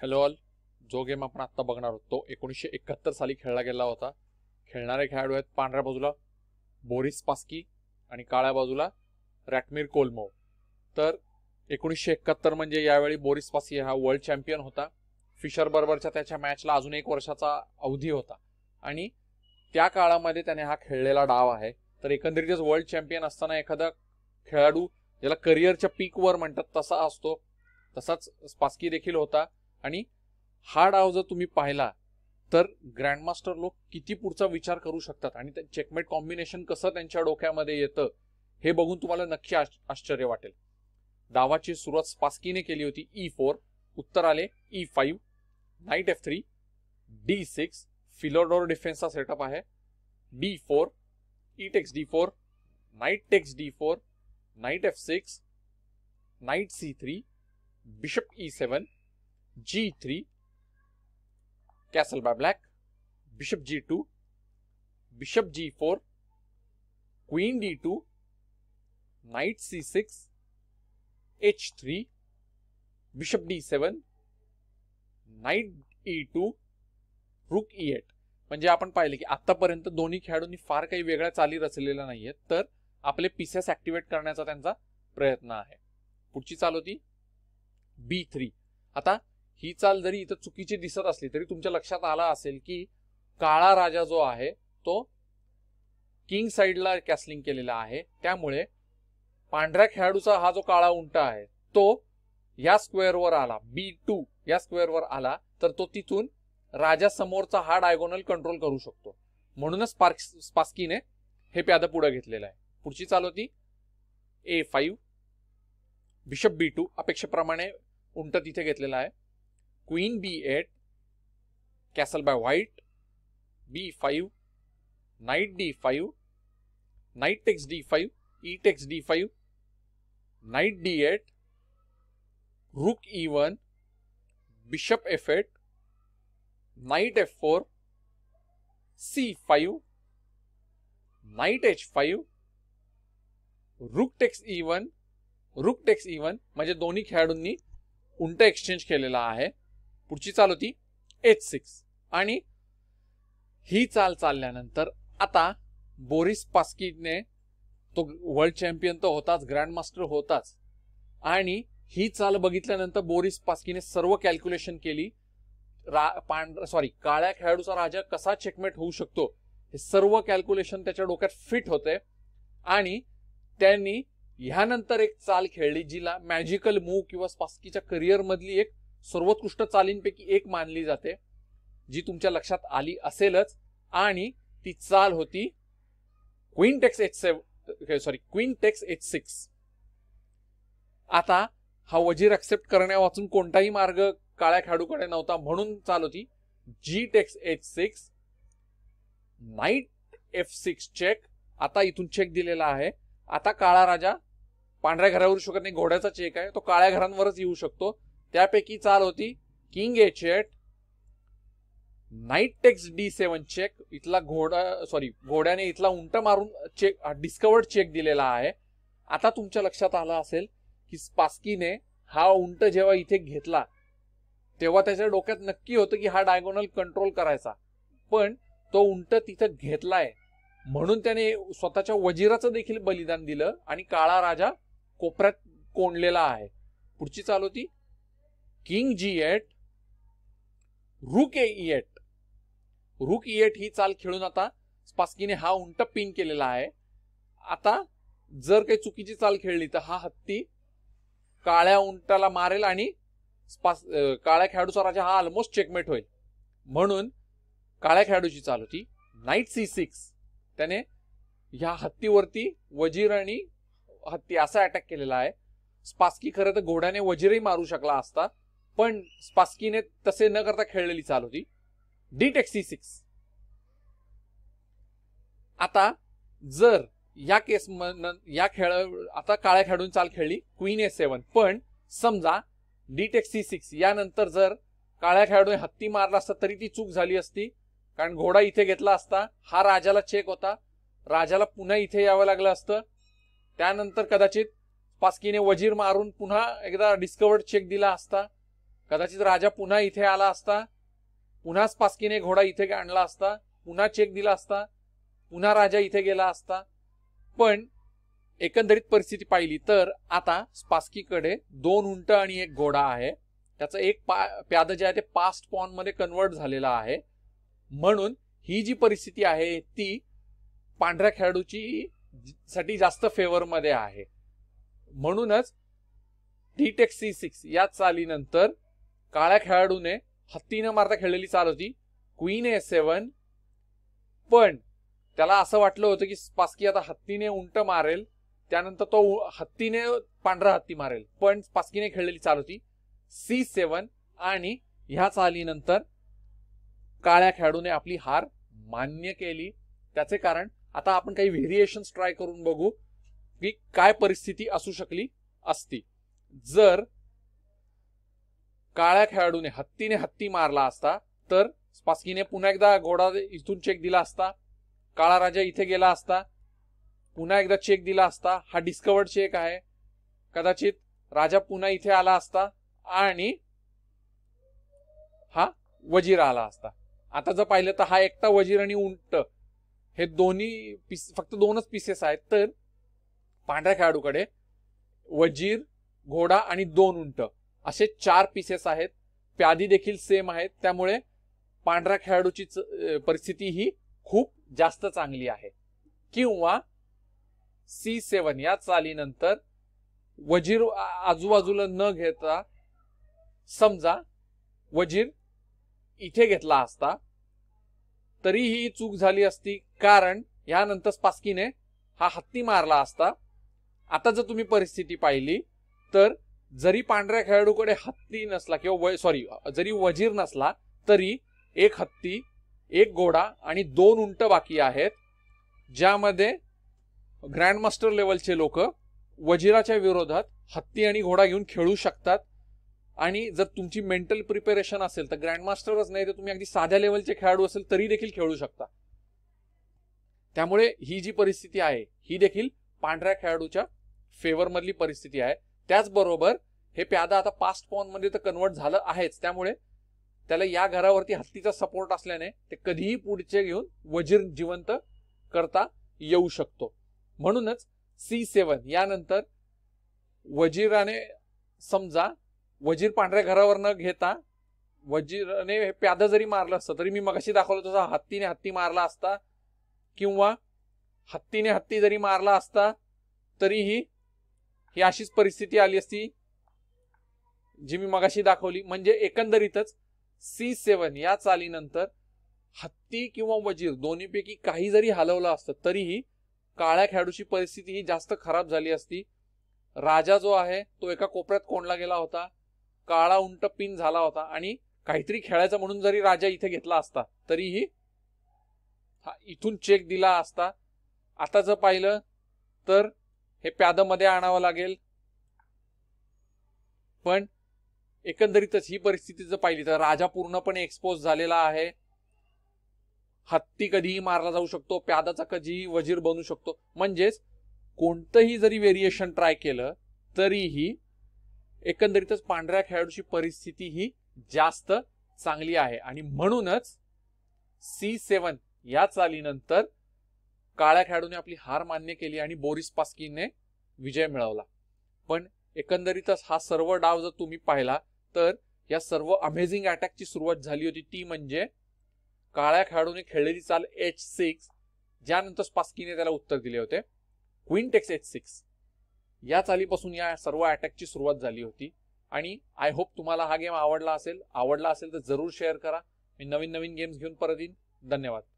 Hello all जो game आपण आत्ता बघणार आहोत तो एकोणीसशे एकाहत्तर साली खेळला गेला होता खेळणारे खेळाडू आहेत पांढऱ्या बाजूला बोरिस पास्की आणि काळ्या बाजूला रॅटमीर कोलमो तर एकोणीसशे एकाहत्तर म्हणजे यावेळी बोरिस पास्की हा वर्ल्ड चॅम्पियन होता फिशर बरोबरच्या त्याच्या मॅचला अजून एक वर्षाचा अवधी होता आणि त्या काळामध्ये त्याने हा खेळलेला डाव आहे तर एकंदरीतच वर्ल्ड चॅम्पियन असताना एखादा खेळाडू ज्याला करिअरच्या पीकवर म्हणतात तसा असतो तसाच पास्की देखील होता आणि हा डाव जर तुम्ही पाहिला तर ग्रँडमास्टर लोक किती पुढचा विचार करू शकतात आणि चेकमेट कॉम्बिनेशन कसं त्यांच्या डोक्यामध्ये येतं हे बघून तुम्हाला नक्की आश्चर्य वाटेल डावाची सुरुवात स्पास्कीने केली होती ई e फोर उत्तर आले E five knight F three D six Philidor डिफेन्सचा सेटअप आहे D four E takes D four knight takes D four knight F six knight C three bishop E seven g3, castle by black, bishop g2, bishop g4, queen d2, knight c6, h3, bishop d7, knight E two e8. E eight म्हणजे आपण पाहिलं की आतापर्यंत दोन्ही खेळाडूंनी फार काही वेगळ्या चाली रचलेल्या नाहीये तर आपले पीसेस ऍक्टिव्हेट करण्याचा त्यांचा प्रयत्न आहे पुढची चाल होती बी थ्री आता ही चाल जरी इथं चुकीची दिसत असली तरी तुमच्या लक्षात आला असेल की काळा राजा जो आहे तो किंग साइडला कॅसलिंग केलेला आहे त्यामुळे पांढऱ्या खेळाडूचा हा जो काळा उंट आहे तो या स्क्वेअरवर आला बी टू या स्क्वेअरवर आला तर तो तिथून राजा समोरचा हा डायगोनल कंट्रोल करू शकतो म्हणूनच स्पास्कीने हे प्याद पुढे घेतलेलं आहे पुढची चाल होती A five bishop B two अपेक्षेप्रमाणे उंट तिथे घेतलेला आहे queen b8 castle by white b5 knight d5 knight takes d5 e takes d5 knight d8 rook e1 bishop f8 knight f4 c5 knight h5 Rook takes e1, one rook takes E one म्हणजे दोन्ही खेळाडूंनी उंट exchange केलेला आहे पुढची चाल होती H six आणि ही चाल चालल्यानंतर आता बोरिस पास्कीने तो वर्ल्ड चॅम्पियन तर होताच ग्रँड मास्टर होताच आणि ही चाल बघितल्यानंतर बोरिस पास्कीने सर्व कॅल्क्युलेशन केली रा सॉरी काळ्या खेळाडूचा राजा कसा चेकमेट होऊ शकतो हे सर्व कॅल्क्युलेशन त्याच्या डोक्यात फिट होते आणि त्यांनी ह्यानंतर एक चाल खेळली जिला मॅजिकल मूव्ह किंवा पास्कीच्या करिअर मधली एक सर्वोत्कृष्ट चालींपैकी एक मानली जाते जी तुमच्या लक्षात आली असेलच आणि ती चाल होती queen takes H seven sorry queen takes H six आता हा वजीर एक्सेप्ट करण्या कोणताही मार्ग काळ्या खेळाडूकडे नव्हता म्हणून चाल होती G takes H six knight F six check आता इथून चेक दिलेला आहे आता काळा राजा पांढऱ्या घरावर शकत नाही घोड्याचा चेक आहे तो काळ्या घरांवरच येऊ शकतो त्यापैकी चाल होती king A eight knight takes D seven check इथला घोडा सॉरी घोड्याने इथला उंट मारून चेक डिस्कवर्ड चेक दिलेला आहे आता तुमच्या लक्षात आला असेल की स्पास्कीने हा उंट जेव्हा इथे घेतला तेव्हा त्याच्या डोक्यात नक्की होतं की हा डायगोनल कंट्रोल करायचा पण तो उंट तिथं घेतलाय म्हणून त्याने स्वतःच्या वजीराचं देखील बलिदान दिलं आणि काळा राजा कोपऱ्यात कोंडलेला आहे पुढची चाल होती king G eight rook eight rook eight ही चाल खेळून आता स्पास्कीने हा उंट पिन केलेला आहे आता जर काही चुकीची चाल खेळली तर हा हत्ती काळ्या उंटाला मारेल आणि स्पास काळ्या खेळाडूचा राजा हा ऑलमोस्ट चेकमेट होईल म्हणून काळ्या खेळाडूची चाल होती नाईट सी सिक्स त्याने ह्या हत्तीवरती वजीर आणि हत्ती असा अटॅक केलेला आहे स्पास्की खरं तर घोड्याने वजीरही मारू शकला असता पण स्पास्कीने तसे न करता खेळलेली चाल होती डी टेक्सी सिक्स आता जर या केस या खेळ आता काळ्या खेळून चाल खेळली क्वीन ए सेवन पण समजा डी टेक्सी सिक्स यानंतर जर काळ्या खेळाडूने हत्ती मारला असता तरी ती चूक झाली असती कारण घोडा इथे घेतला असता हा राजाला चेक होता राजाला पुन्हा इथे यावं लागलं असतं त्यानंतर कदाचित पास्कीने वजीर मारून पुन्हा एकदा डिस्कवर्ड चेक दिला असता कदाचित राजा पुन्हा इथे आला असता पुन्हा स्पास्कीने घोडा इथे आणला असता पुन्हा चेक दिला असता पुन्हा राजा इथे गेला असता पण एकंदरीत परिस्थिती पाहिली तर आता स्पास्कीकडे दोन उंट आणि एक घोडा आहे त्याचं एक पा प्याद जे आहे ते पास्ट पॉन मध्ये कन्वर्ट झालेला आहे म्हणून ही जी परिस्थिती आहे ती पांढऱ्या खेळाडूची साठी जास्त फेवरमध्ये आहे म्हणूनच डी टेक्स सी सिक्स या चालीनंतर काळ्या खेळाडूने हत्ती न मारता खेळलेली चाल होती क्वीन ए सेवन पण त्याला असं वाटलं होतं की पास्की आता हत्तीने उंट मारेल त्यानंतर तो हत्तीने पांढरा हत्ती मारेल पण पास्कीने खेळलेली चाल होती सी सेवन आणि ह्या चालीनंतर काळ्या खेळाडूने आपली हार मान्य केली त्याचे कारण आता आपण काही व्हेरिएशन्स ट्राय करून बघू की काय परिस्थिती असू शकली असती जर काळ्या खेळाडूने हत्तीने हत्ती मारला असता तर स्पास्कीने पुन्हा एकदा घोडा इथून चेक दिला असता काळा राजा इथे गेला असता पुन्हा एकदा चेक दिला असता हा डिस्कवर्ड चेक आहे कदाचित राजा पुन्हा इथे आला असता आणि हा वजीर आला असता आता जर पाहिलं तर हा एकटा वजीर आणि उंट हे दोन्ही पीस फक्त दोनच पीसेस आहेत तर पांढऱ्या खेळाडूकडे वजीर घोडा आणि दोन उंट असे चार पीसेस आहेत प्यादी देखील सेम आहेत त्यामुळे पांढऱ्या खेळाडूची परिस्थिती ही खूप जास्त चांगली आहे किंवा सी सेवन या चालीनंतर वजीर आजूबाजूला न घेता समजा वजीर इथे घेतला असता तरीही चूक झाली असती कारण यानंतर स्पास्कीने हा हत्ती मारला असता आता जर तुम्ही परिस्थिती पाहिली तर जरी पांढऱ्या खेळाडूकडे हत्ती नसला किंवा सॉरी जरी वजीर नसला तरी एक हत्ती एक घोडा आणि दोन उंट बाकी आहेत ज्यामध्ये ग्रँडमास्टर लेवलचे लोक वजिराच्या विरोधात हत्ती आणि घोडा घेऊन खेळू शकतात आणि जर तुमची मेंटल प्रिपेरेशन असेल तर ग्रँडमास्टरच नाही तर तुम्ही अगदी साध्या लेवलचे खेळाडू असेल तरी देखील खेळू शकता त्यामुळे ही जी परिस्थिती आहे ही देखील पांढऱ्या खेळाडूच्या फेवरमधली परिस्थिती आहे त्याचबरोबर हे प्यादा आता पास्ट मध्ये तर कन्वर्ट झालं आहेच त्यामुळे त्याला या घरावरती हत्तीचा सपोर्ट असल्याने ते कधीही पुढचे घेऊन वजीर जिवंत करता येऊ शकतो म्हणूनच सी सेवन यानंतर वजीराने समजा वजीर पांढऱ्या घरावर न घेता वजीराने हे प्यादा जरी मारलं असतं तरी मी मगाशी दाखवलं तसा हत्तीने हत्ती मारला असता किंवा हत्तीने हत्ती जरी मारला असता तरीही ही अशीच परिस्थिती आली असती जी मी मगाशी दाखवली म्हणजे एकंदरीतच सी सेवन या चालीनंतर हत्ती किंवा वजीर दोन्हीपैकी काही जरी हलवलं असतं तरीही काळ्या खेळाडूची परिस्थिती ही जास्त खराब झाली असती राजा जो आहे तो एका कोपऱ्यात कोंडला गेला होता काळा उंट पिन झाला होता आणि काहीतरी खेळायचं म्हणून जरी राजा इथे घेतला असता तरीही इथून चेक दिला असता आता जर पाहिलं तर हे प्यादमध्ये आणावं लागेल पण एकंदरीतच ही परिस्थिती जर पाहिली तर राजा पूर्णपणे एक्सपोज झालेला आहे हत्ती कधीही मारला जाऊ शकतो प्यादाचा कधीही वजीर बनू शकतो म्हणजेच कोणतंही जरी व्हेरिएशन ट्राय केलं तरीही एकंदरीतच पांढऱ्या खेळाडूची परिस्थिती ही जास्त चांगली आहे आणि म्हणूनच सी सेवन या चालीनंतर काळ्या खेळाडूने आपली हार मान्य केली आणि बोरिस पास्कीने विजय मिळवला पण एकंदरीतच हा सर्व डाव जर तुम्ही पाहिला तर या सर्व अमेझिंग अटॅकची सुरुवात झाली होती ती म्हणजे काळ्या खेळाडूने खेळलेली चाल एच सिक्स ज्यानंतर स्पास्कीने त्याला उत्तर दिले होते क्विंटेक्स एच सिक्स या चालीपासून या सर्व अटॅकची सुरुवात झाली होती आणि आय होप तुम्हाला हा गेम आवडला असेल आवडला असेल तर जरूर शेअर करा मी नवीन नवीन गेम्स घेऊन परत येईन धन्यवाद